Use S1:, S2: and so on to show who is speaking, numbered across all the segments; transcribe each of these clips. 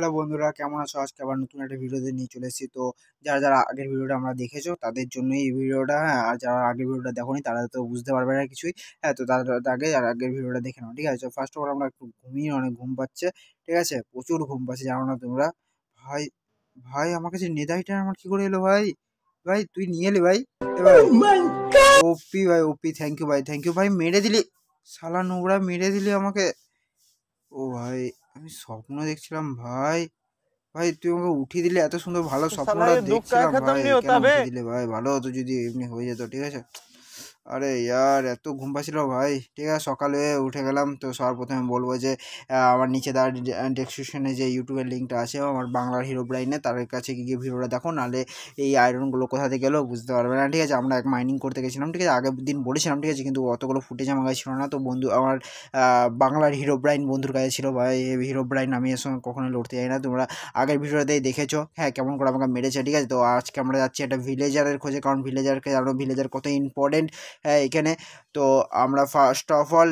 S1: hello বন্ধুরা কেমন আছো আজকে আবার নতুন একটা ভিডিওতে নিয়ে চলে এসেছি তো যারা যারা আগের ভিডিওটা আমরা দেখেছো তাদের জন্য এই ভিডিওটা হ্যাঁ আর যারা আগের ভিডিওটা দেখোনি তারা তো বুঝতে পারবে না কিছুই হ্যাঁ তো তারা আগে যারা আগের ভিডিওটা দেখে নাও ঠিক আছে ফার্স্ট অফ অল আমরা একটু ঘুমিয়ে অনেক ঘুম পাচ্ছে ঠিক আছে প্রচুর ঘুম পাচ্ছে জানো না তোমরা ভাই ভাই আমার কাছে নেদাইটা আমার কি করে এলো ভাই ভাই তুই নিয়ে এলি ভাই ওপি ভাই ওপি থ্যাংক ইউ ভাই থ্যাংক ইউ ভাই মেরে দিলি শালা নোংরা মেরে দিলি আমাকে ও ভাই আমি স্বপ্ন দেখছিলাম ভাই ভাই তুই আমাকে উঠিয়ে দিলে এত সুন্দর ভালো স্বপ্নটা দেখছিলাম ভাই কেন উঠিয়ে দিলে ভাই ভালো হতো যদি এমনি হয়ে যেত ঠিক আছে আরে ইয়ার এত ঘুম পাচ্ছিল ভাই ঠিক আছে সকালে উঠে গেলাম তো সর্বপ্রথমে বলবো যে আমার নিচে তার ডেসক্রিপশনে যে ইউটিউবের লিঙ্কটা আছে আমার বাংলার হিরো ব্রাইনে তার কাছে গিয়ে ভিডিওটা দেখো নাহলে এই আয়রনগুলো কোথা থেকে বুঝতে পারবে না ঠিক আছে আমরা এক মাইনিং করতে গেছিলাম ঠিক আছে আগের দিন বলেছিলাম ঠিক আছে কিন্তু অতগুলো ফুটেজ আমার কাছে ছিল না তো বন্ধু আমার বাংলার হিরো ব্রাইন বন্ধুর কাছে ছিল ভাই হিরো ব্রাইন আমি এর সঙ্গে কখনো লড়তে যাই না তোমরা আগের ভিডিওটাতেই দেখেছো হ্যাঁ কেমন করে আমাকে মেরেছে ঠিক আছে তো আজকে আমরা যাচ্ছি একটা ভিলেজারের খোঁজে কারণ ভিলেজারকে জানো ভিলেজার কত ইম্পর্টেন্ট হ্যাঁ এখানে তো আমরা ফার্স্ট অফ অল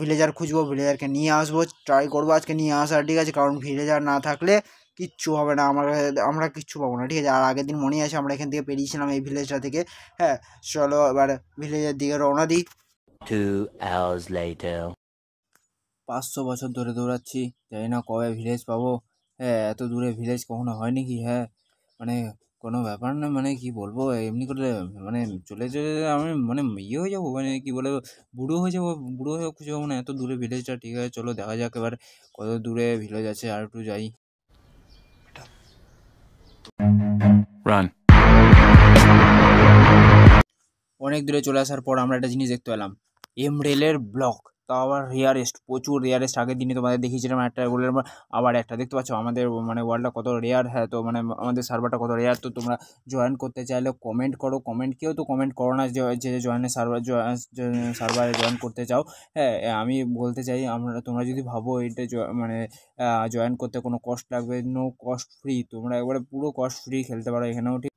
S1: ভিলেজার খুঁজবো ভিলেজারকে নিয়ে আসবো ট্রাই করবো আজকে নিয়ে আসার ঠিক আছে কারণ ভিলেজার না থাকলে কিচ্ছু হবে না আমরা আমরা কিচ্ছু পাবো না ঠিক আছে আর আগের দিন মনে আছে আমরা এখান থেকে পেরিয়েছিলাম এই ভিলেজটা থেকে হ্যাঁ চলো এবার ভিলেজের দিকে রওনা দিই
S2: পাঁচশো বছর ধরে দৌড়াচ্ছি জানি না কবে ভিলেজ পাবো হ্যাঁ এত দূরে ভিলেজ কখনো হয় নাকি হ্যাঁ মানে কোনো ব্যাপার না মানে কি বলবো এমনি করে মানে চলে চলে আমি মানে ইয়ে হয়ে যাবো মানে কি বলে বুড়ো হয়ে যাবো বুড়ো হয়ে যাবো না এত দূরে ভিলেজটা ঠিক আছে চলো দেখা যাক এবার কত দূরে ভিলেজ আছে আর একটু যাই অনেক দূরে চলে আসার পর আমরা একটা জিনিস দেখতে পেলাম এমরেলের ব্লক তাও আবার রেয়ারেস্ট প্রচুর রেয়ারেস্ট আগের দিনে তোমাদের দেখিয়েছিলাম একটা বলে আবার একটা দেখতে পাচ্ছ আমাদের মানে ওয়ার্ল্ডটা কত রেয়ার হ্যাঁ তো মানে আমাদের সার্ভারটা কত রেয়ার তো তোমরা জয়েন করতে চাইলে কমেন্ট করো কমেন্ট কেউ তো কমেন্ট করো না যে জয়েনের সার্ভার সার্ভারে জয়েন করতে চাও হ্যাঁ আমি বলতে চাই আমরা তোমরা যদি ভাবো এটা মানে জয়েন করতে কোনো কষ্ট লাগবে নো কস্ট ফ্রি তোমরা একবারে পুরো কস্ট ফ্রি খেলতে পারো এখানেও ঠিক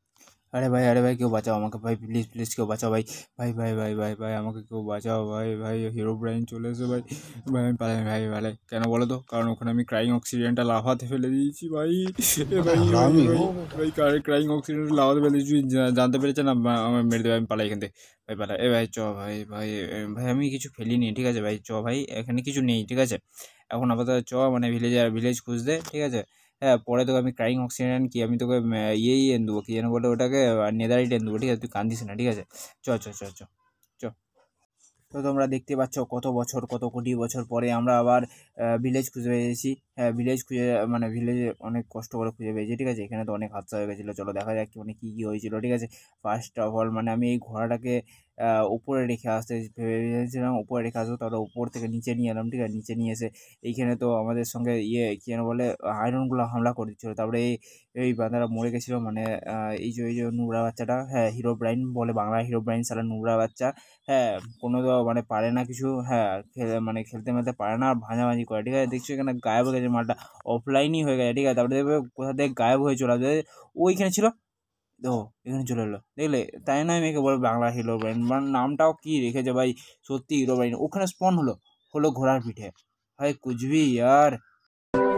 S2: আরে ভাই আরে ভাই কেউ বাঁচাও আমাকে ভাই প্লিজ প্লিজ কেউ বাঁচাও ভাই ভাই ভাই ভাই ভাই ভাই আমাকে কেউ বাঁচাও ভাই ভাই হিরো ব্রাইন চলে এসে ভাই ভাই আমি পালাই ভাই ভাই কেন বলো তো কারণ ওখানে আমি ক্রাইং অক্সিডেন্টটা লাভাতে ফেলে দিয়েছি ভাই ভাই ভাই ভাই ক্রাইং অক্সিডেন্ট লাভাতে ফেলে দিয়েছি জানতে পেরেছে না আমার মেরে দেবে আমি পালাই এখান থেকে ভাই পালাই এ ভাই চ ভাই ভাই ভাই আমি কিছু ফেলিনি ঠিক আছে ভাই চ ভাই এখানে কিছু নেই ঠিক আছে এখন আপাতত চ মানে ভিলেজ ভিলেজ খুঁজতে ঠিক আছে হ্যাঁ পরে তোকে আমি ক্রাইং অক্সিজেন কি আমি তোকে ইয়েই এনে ইয়ে দেবো কি যেন বলে ওটাকে নেদারিট এনে দেবো ঠিক আছে তুই কান্দিস না ঠিক আছে চ চ চ চ তো তোমরা দেখতে পাচ্ছ কত বছর কত কোটি বছর পরে আমরা আবার ভিলেজ খুঁজে পেয়েছি হ্যাঁ ভিলেজ খুঁজে মানে ভিলেজে অনেক কষ্ট করে খুঁজে পেয়েছি ঠিক আছে এখানে তো অনেক হাদসা হয়ে গেছিলো চলো দেখা যাক মানে কী কী হয়েছিলো ঠিক আছে ফার্স্ট অফ অল মানে আমি এই ঘোড়াটাকে উপরে রেখে আসতে ভেবেছিলাম উপরে রেখে আসবো তাহলে উপর থেকে নিচে নিয়ে এলাম ঠিক আছে নিচে নিয়ে এসে এইখানে তো আমাদের সঙ্গে ইয়ে কী যেন বলে আয়রনগুলো হামলা করে দিচ্ছিলো তারপরে এই এই বাঁধারা মরে গেছিলো মানে এই যে এই যে নুবরা বাচ্চাটা হ্যাঁ হিরো ব্রাইন বলে বাংলা হিরো ব্রাইন সারা নুবরা বাচ্চা হ্যাঁ কোনো তো মানে পারে না কিছু হ্যাঁ খেলে মানে খেলতে মেলতে পারে না আর ভাঁজাভাঁজি করে ঠিক আছে দেখছো এখানে গায়েব হয়ে গেছে মালটা অফলাইনই হয়ে গেছে ঠিক আছে তারপরে দেখবে কোথা থেকে গায়েব হয়ে চলে আসবে ওইখানে ছিল ও এখানে চলে এলো দেখলে তাই না মেয়েকে বলবো বাংলা হিরো ব্রাইন মানে নামটাও কি রেখেছে ভাই সত্যি হিরো ব্রাইন ওখানে স্পন হলো হলো ঘোড়ার পিঠে ভাই কুজবি আর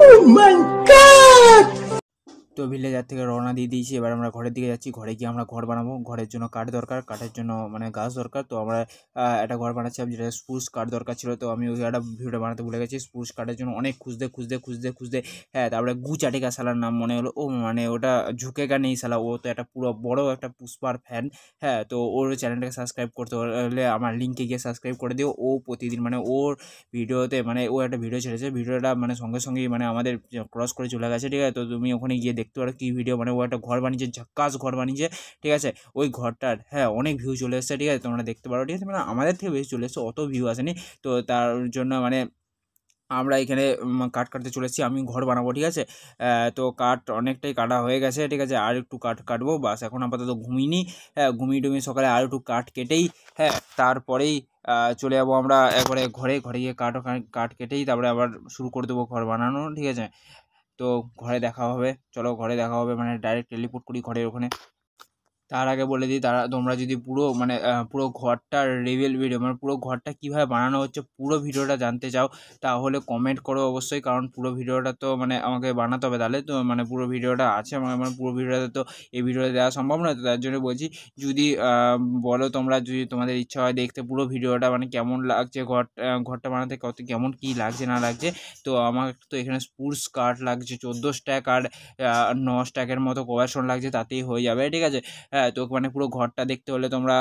S2: oh তো ভিলেজার থেকে রওনা দিয়ে দিয়েছি এবার আমরা ঘরের দিকে যাচ্ছি ঘরে গিয়ে আমরা ঘর বানাবো ঘরের জন্য কাঠ দরকার কাঠের জন্য মানে গাছ দরকার তো আমরা একটা ঘর বানাচ্ছিলাম যেটা স্পুস কাঠ দরকার ছিল তো আমি ওই একটা ভিডিওটা বানাতে ভুলে গেছি স্পুস কাঠের জন্য অনেক খুঁজতে খুঁজতে খুঁজতে খুঁজতে হ্যাঁ তারপরে গুচাটিকা সালার নাম মনে হলো ও মানে ওটা গা নেই শালা ও তো একটা পুরো বড় একটা পুষ্পার ফ্যান হ্যাঁ তো ওর চ্যানেলটাকে সাবস্ক্রাইব করতে হলে আমার লিঙ্কে গিয়ে সাবস্ক্রাইব করে দিও ও প্রতিদিন মানে ওর ভিডিওতে মানে ও একটা ভিডিও ছেড়েছে ভিডিওটা মানে সঙ্গে সঙ্গেই মানে আমাদের ক্রস করে চলে গেছে ঠিক আছে তো তুমি ওখানে গিয়ে দেখ দেখতে পারো কী ভিডিও মানে ও একটা ঘর বানিয়েছে ঝাক্কাস ঘর বানিয়েছে ঠিক আছে ওই ঘরটার হ্যাঁ অনেক ভিউ চলে এসেছে ঠিক আছে তোমরা দেখতে পারো ঠিক আছে মানে আমাদের থেকে বেশি চলে এসেছে অত ভিউ আসেনি তো তার জন্য মানে আমরা এখানে কাঠ কাটতে চলেছি আমি ঘর বানাবো ঠিক আছে তো কাঠ অনেকটাই কাটা হয়ে গেছে ঠিক আছে আর একটু কাঠ কাটবো বাস এখন আপাতত ঘুমিনি হ্যাঁ ঘুমিয়ে টুমিয়ে সকালে আর একটু কাঠ কেটেই হ্যাঁ তারপরেই চলে যাবো আমরা একবারে ঘরে ঘরে গিয়ে কাঠ কাঠ কেটেই তারপরে আবার শুরু করে দেবো ঘর বানানো ঠিক আছে তো ঘরে দেখা হবে চলো ঘরে দেখা হবে মানে ডাইরেক্ট টেলিপোর্ট করি ঘরের ওখানে তার আগে বলে দিই তারা তোমরা যদি পুরো মানে পুরো ঘরটার রিভিল ভিডিও মানে পুরো ঘরটা কীভাবে বানানো হচ্ছে পুরো ভিডিওটা জানতে চাও তাহলে কমেন্ট করো অবশ্যই কারণ পুরো ভিডিওটা তো মানে আমাকে বানাতে হবে তাহলে তো মানে পুরো ভিডিওটা আছে আমার মানে, মানে পুরো ভিডিওটা তো এই ভিডিওটা দেওয়া সম্ভব নয় তো তার জন্য বলছি যদি বলো তোমরা যদি তোমাদের ইচ্ছা হয় দেখতে পুরো ভিডিওটা মানে কেমন লাগছে ঘর ঘরটা বানাতে কত কেমন কি লাগছে না লাগছে তো আমার তো এখানে স্পুর্স কার্ড লাগছে চোদ্দো স্ট্যাক আর ন স্ট্যাকের মতো কভারশন লাগছে তাতেই হয়ে যাবে ঠিক আছে হ্যাঁ তো মানে পুরো ঘরটা দেখতে হলে তোমরা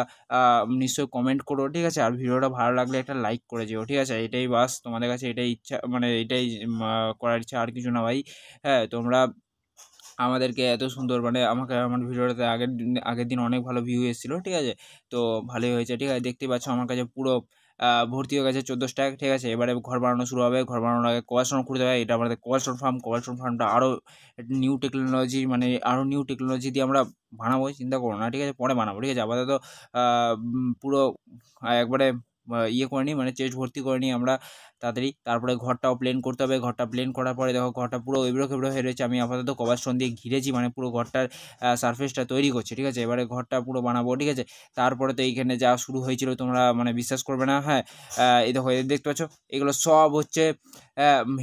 S2: নিশ্চয়ই কমেন্ট করো ঠিক আছে আর ভিডিওটা ভালো লাগলে একটা লাইক করে যেও ঠিক আছে এটাই বাস তোমাদের কাছে এটাই ইচ্ছা মানে এটাই করার ইচ্ছা আর কিছু না ভাই হ্যাঁ তোমরা আমাদেরকে এত সুন্দর মানে আমাকে আমার ভিডিওটাতে আগের আগের দিন অনেক ভালো ভিউ এসেছিলো ঠিক আছে তো ভালোই হয়েছে ঠিক আছে দেখতে পাচ্ছ আমার কাছে পুরো ভর্তি হয়ে গেছে চোদ্দোশো টাকা ঠিক আছে এবারে ঘর বানানো শুরু হবে ঘর বানানোর আগে কোয়াশন করতে হবে এটা আমাদের কোয়াশন ফার্ম কোয়াশন ফার্মটা আরও নিউ টেকনোলজি মানে আরও নিউ টেকনোলজি দিয়ে আমরা বানাবো চিন্তা করো না ঠিক আছে পরে বানাবো ঠিক আছে আপাতত পুরো একবারে ইয়ে করে নিই মানে চেস্ট ভর্তি করে নিই আমরা তাড়াতাড়ি তারপরে ঘরটাও প্লেন করতে হবে ঘরটা প্লেন করার পরে দেখো ঘরটা পুরো এবড়ো খেবড়ো হয়ে রয়েছে আমি আপাতত কবার স্টোন দিয়ে ঘিরেছি মানে পুরো ঘরটার সারফেসটা তৈরি করছে ঠিক আছে এবারে ঘরটা পুরো বানাবো ঠিক আছে তারপরে তো এইখানে যা শুরু হয়েছিল তোমরা মানে বিশ্বাস করবে না হ্যাঁ এই দেখো এদের দেখতে পাচ্ছ এগুলো সব হচ্ছে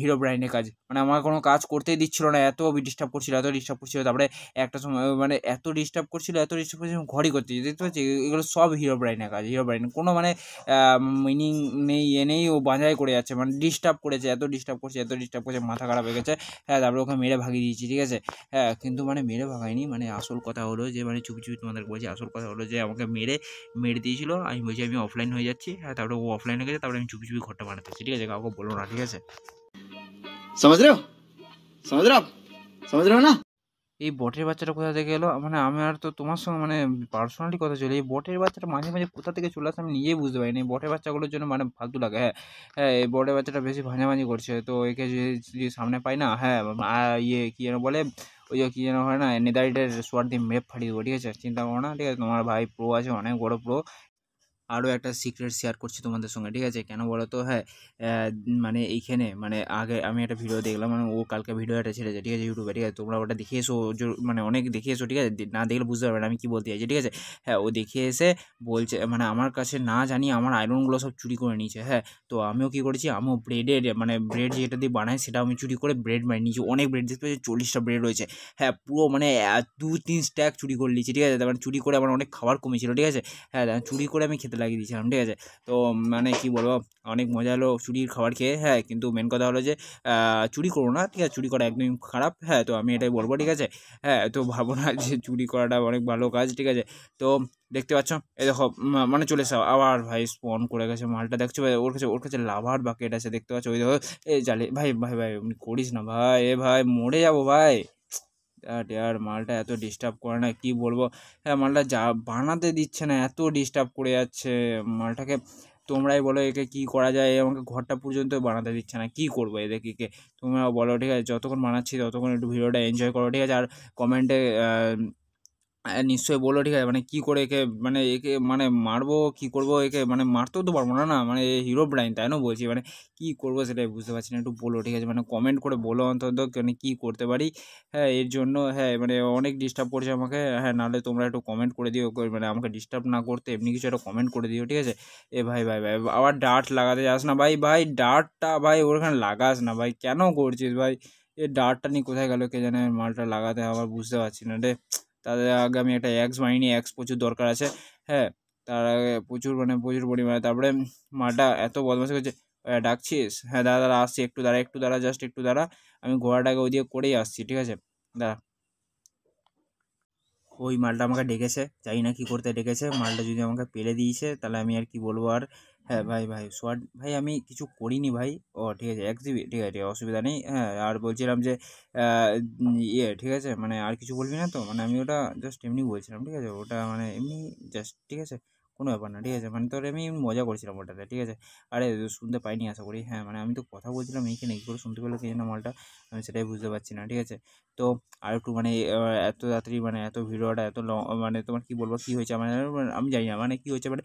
S2: হিরো ব্র্যান্ডের কাজ মানে আমার কোনো কাজ করতেই দিচ্ছিলো না এত ডিস্টার্ব করছিল এত ডিস্টার্ব করছিল তারপরে একটা সময় মানে এত ডিস্টার্ব করছিল এত ডিস্টার্ব করছিল ঘরই করতে দেখতে পাচ্ছি এগুলো সব হিরো ব্র্যান্ডের কাজ হিরো ব্র্যান্ড কোনো মানে মিনিং নেই ইয়ে নেই ও বাঁধাই করে যাচ্ছে মানে ডিস্টার্ব করেছে এত ডিস্টার্ব করছে এত ডিস্টার্ব করছে মাথা খারাপ হয়ে গেছে হ্যাঁ তারপরে ওকে মেরে ভাগিয়ে দিয়েছি ঠিক আছে হ্যাঁ কিন্তু মানে মেরে ভাগাইনি মানে আসল কথা হলো যে মানে চুপি চুপি তোমাদের বলছি আসল কথা হলো যে আমাকে মেরে মেরে দিয়েছিল আমি বলছি আমি অফলাইন হয়ে যাচ্ছি হ্যাঁ তারপরে ও অফলাইন হয়ে গেছে তারপরে আমি চুপি চুপি ঘরটা বানাতে ঠিক আছে কাউকে বলো না ঠিক আছে সমাজ रहे সমাজ समझ সমাজ हो না এই বটের বাচ্চাটা কোথা থেকে এলো মানে আমার তো তোমার সঙ্গে মানে পার্সোনালি কথা চলে এই বটের বাচ্চাটা মাঝে মাঝে কোথা থেকে চলে আসে আমি নিজেই বুঝতে পারিনি বটের বাচ্চাগুলোর জন্য মানে ফালতু লাগে হ্যাঁ হ্যাঁ এই বটের বাচ্চাটা বেশি ভাঁজাভাঁজি করছে তো একে যদি সামনে পাই না হ্যাঁ ইয়ে কী যেন বলে ওই যে কী যেন হয় না নেদারিটের সোয়ার দিয়ে মেপ ফাটিয়ে দেবো ঠিক আছে চিন্তা করো না ঠিক আছে তোমার ভাই প্রো আছে অনেক বড় প্রো আরও একটা সিক্রেট শেয়ার করছি তোমাদের সঙ্গে ঠিক আছে কেন বলো তো হ্যাঁ মানে এইখানে মানে আগে আমি একটা ভিডিও দেখলাম মানে ও কালকে ভিডিও একটা ছেড়েছে ঠিক আছে ইউটিউবে ঠিক আছে তোমরা ওটা দেখে এসো মানে অনেক দেখে এসো ঠিক আছে না দেখলে বুঝতে পারবে না আমি কী বলতে চাইছি ঠিক আছে হ্যাঁ ও দেখে এসে বলছে মানে আমার কাছে না জানি আমার আয়রনগুলো সব চুরি করে নিয়েছে হ্যাঁ তো আমিও কী করেছি আমিও ব্রেডের মানে ব্রেড যেটা দিয়ে বানাই সেটা আমি চুরি করে ব্রেড বানিয়ে নিয়েছি অনেক ব্রেড দেখতে পাচ্ছি চল্লিশটা ব্রেড রয়েছে হ্যাঁ পুরো মানে দু তিন স্ট্যাক চুরি করে নিয়েছি ঠিক আছে মানে চুরি করে আমার অনেক খাবার কমেছিল ঠিক আছে হ্যাঁ চুরি করে আমি খেতে খেতে লাগিয়ে দিয়েছিলাম ঠিক আছে তো মানে কি বলবো অনেক মজা হলো চুরির খাবার খেয়ে হ্যাঁ কিন্তু মেন কথা হলো যে চুরি করো না ঠিক আছে চুরি করা একদমই খারাপ হ্যাঁ তো আমি এটাই বলবো ঠিক আছে হ্যাঁ তো ভাবো না যে চুরি করাটা অনেক ভালো কাজ ঠিক আছে তো দেখতে পাচ্ছ এই দেখো মানে চলে এসো আবার ভাই স্পন করে গেছে মালটা দেখছো ভাই ওর কাছে ওর কাছে লাভার বাকেট আছে দেখতে পাচ্ছ ওই দেখো এই জালে ভাই ভাই ভাই করিস না ভাই এ ভাই মরে যাবো ভাই আর মালটা এত ডিস্টার্ব করে না কি বলবো হ্যাঁ মালটা যা বানাতে দিচ্ছে না এত ডিস্টার্ব করে যাচ্ছে মালটাকে তোমরাই বলো একে কি করা যায় আমাকে ঘরটা পর্যন্ত বানাতে দিচ্ছে না কি করবো এদেরকে তোমরা বলো ঠিক আছে যতক্ষণ বানাচ্ছি ততক্ষণ একটু ভিডিওটা এনজয় করো ঠিক আছে আর কমেন্টে নিশ্চয়ই বললো ঠিক আছে মানে কী করে একে মানে একে মানে মারবো কী করবো একে মানে মারতেও তো পারবো না না মানে হিরো ব্রাইন তাই না বলছি মানে কী করবো সেটাই বুঝতে পারছি না একটু বলো ঠিক আছে মানে কমেন্ট করে বলো অন্তত মানে কী করতে পারি হ্যাঁ এর জন্য হ্যাঁ মানে অনেক ডিস্টার্ব করছে আমাকে হ্যাঁ নাহলে তোমরা একটু কমেন্ট করে দিও মানে আমাকে ডিস্টার্ব না করতে এমনি কিছু একটা কমেন্ট করে দিও ঠিক আছে এ ভাই ভাই ভাই আবার ডার্ট লাগাতে যাস না ভাই ভাই ডার্টটা ভাই ওখানে লাগাস না ভাই কেন করছিস ভাই এ ডার্টটা নিয়ে কোথায় গেল কে জানে মালটা লাগাতে আবার বুঝতে পারছি না রে তাদের আগামী একটা অ্যাক্স বাহিনী অ্যাক্স প্রচুর দরকার আছে হ্যাঁ তার আগে প্রচুর মানে প্রচুর পরিমাণে তারপরে মাটা এত বদমাশি করছে ডাকছিস হ্যাঁ দাদা দাদা আসছি একটু দাঁড়া একটু দাঁড়া জাস্ট একটু দাঁড়া আমি ঘোড়াটাকে দিয়ে করেই আসছি ঠিক আছে দাঁড়া ওই মালটা আমাকে ডেকেছে জানি না কী করতে ডেকেছে মালটা যদি আমাকে পেলে দিয়েছে তাহলে আমি আর কি বলবো আর হ্যাঁ ভাই ভাই সোয়াট ভাই আমি কিছু করিনি ভাই ও ঠিক আছে এক জিবি ঠিক আছে ঠিক অসুবিধা নেই হ্যাঁ আর বলছিলাম যে ইয়ে ঠিক আছে মানে আর কিছু বলবি না তো মানে আমি ওটা জাস্ট এমনি বলছিলাম ঠিক আছে ওটা মানে এমনি জাস্ট ঠিক আছে কোনো ব্যাপার না ঠিক আছে মানে তোর আমি মজা করছিলাম ওটাতে ঠিক আছে আরে শুনতে পাইনি আশা করি হ্যাঁ মানে আমি তো কথা বলছিলাম এইখানে কী করে শুনতে পেলো কে না মালটা আমি সেটাই বুঝতে পারছি না ঠিক আছে তো আর একটু মানে এত তাড়াতাড়ি মানে এত ভিডিওটা এত মানে তোমার কী বলবো কী হয়েছে মানে আমি জানি না মানে কী হয়েছে মানে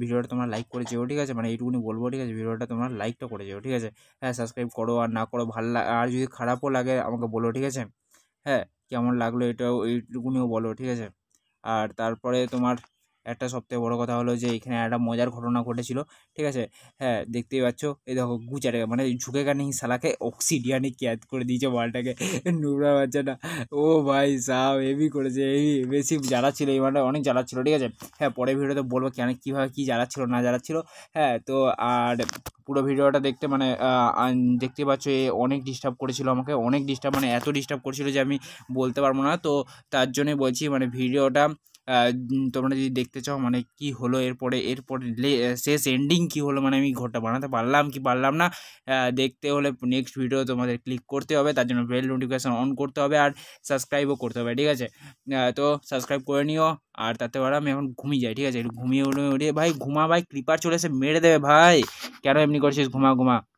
S2: ভিডিওটা তোমার লাইক করে যেও ঠিক আছে মানে এইটুকুনি বলবো ঠিক আছে ভিডিওটা তোমার লাইকটা করে যেও ঠিক আছে হ্যাঁ সাবস্ক্রাইব করো আর না করো ভালো আর যদি খারাপও লাগে আমাকে বলো ঠিক আছে হ্যাঁ কেমন লাগলো এটাও এইটুকুনিও বলো ঠিক আছে আর তারপরে তোমার একটা সবথেকে বড় কথা হলো যে এখানে একটা মজার ঘটনা ঘটেছিল ঠিক আছে হ্যাঁ দেখতেই পাচ্ছ এই দেখো গুচারে মানে ঝুঁকে কানি শালাকে অক্সিডিয়ানে ক্যাচ করে দিয়েছে বলটাকে নোংরা বাচ্চাটা ও ভাই সাহ হেভি করেছে হেভি বেশি যারা ছিল এই মানে অনেক জ্বালা ছিল ঠিক আছে হ্যাঁ পরে ভিডিওতে বলবো কেন কীভাবে কী জ্বালা ছিল না জ্বালা ছিল হ্যাঁ তো আর পুরো ভিডিওটা দেখতে মানে দেখতে পাচ্ছ এ অনেক ডিস্টার্ব করেছিল আমাকে অনেক ডিস্টার্ব মানে এত ডিস্টার্ব করেছিল যে আমি বলতে পারবো না তো তার জন্যই বলছি মানে ভিডিওটা তোমরা যদি দেখতে চাও মানে কি হলো এরপরে এরপরে শেষ এন্ডিং কি হলো মানে আমি ঘরটা বানাতে পারলাম কি পারলাম না দেখতে হলে নেক্সট ভিডিও তোমাদের ক্লিক করতে হবে তার জন্য বেল নোটিফিকেশান অন করতে হবে আর সাবস্ক্রাইবও করতে হবে ঠিক আছে তো সাবস্ক্রাইব করে নিও আর তাতে বেলা আমি এখন ঘুমিয়ে যাই ঠিক আছে একটু ঘুমিয়ে উড়ে উড়িয়ে ভাই ঘুমা ভাই ক্লিপার চলে এসে মেরে দেবে ভাই কেন এমনি
S1: করছিস ঘুমা ঘুমা